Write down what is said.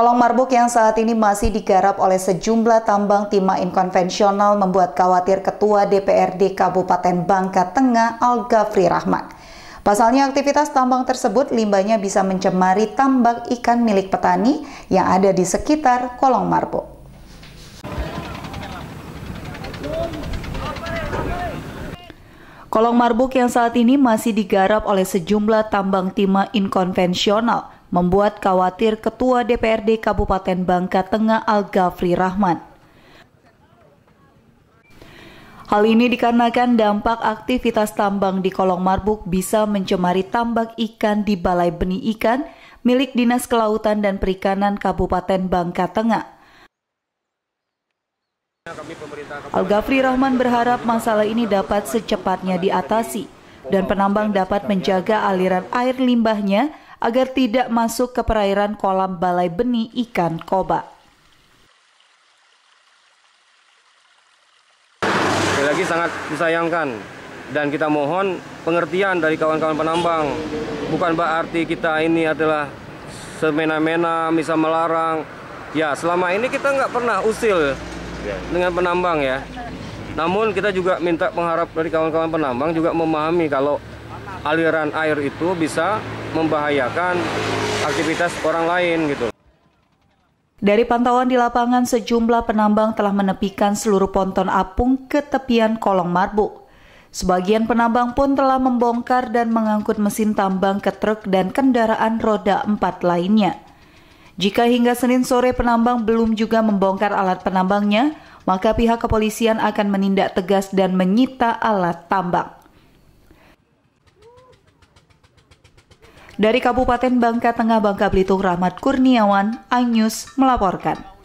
Kolong marbuk yang saat ini masih digarap oleh sejumlah tambang timah inkonvensional membuat khawatir Ketua DPRD Kabupaten Bangka Tengah Al-Ghafri Rahmat. Pasalnya aktivitas tambang tersebut limbahnya bisa mencemari tambak ikan milik petani yang ada di sekitar kolong marbuk. Kolong marbuk yang saat ini masih digarap oleh sejumlah tambang timah inkonvensional membuat khawatir Ketua DPRD Kabupaten Bangka Tengah Al Ghafri Rahman. Hal ini dikarenakan dampak aktivitas tambang di kolong marbuk bisa mencemari tambak ikan di Balai Benih Ikan milik Dinas Kelautan dan Perikanan Kabupaten Bangka Tengah. Nah, Al-Ghafri Rahman berharap masalah ini dapat secepatnya diatasi dan penambang dapat menjaga aliran air limbahnya agar tidak masuk ke perairan kolam balai benih ikan koba. Sekali lagi sangat disayangkan dan kita mohon pengertian dari kawan-kawan penambang. Bukan berarti kita ini adalah semena-mena bisa melarang. Ya selama ini kita nggak pernah usil dengan penambang ya. Namun kita juga minta pengharap dari kawan-kawan penambang juga memahami kalau aliran air itu bisa membahayakan aktivitas orang lain gitu. Dari pantauan di lapangan, sejumlah penambang telah menepikan seluruh ponton apung ke tepian kolong marbuk. Sebagian penambang pun telah membongkar dan mengangkut mesin tambang ke truk dan kendaraan roda empat lainnya. Jika hingga Senin sore penambang belum juga membongkar alat penambangnya, maka pihak kepolisian akan menindak tegas dan menyita alat tambang. Dari Kabupaten Bangka Tengah Bangka Belitung Rahmat Kurniawan, iNews melaporkan.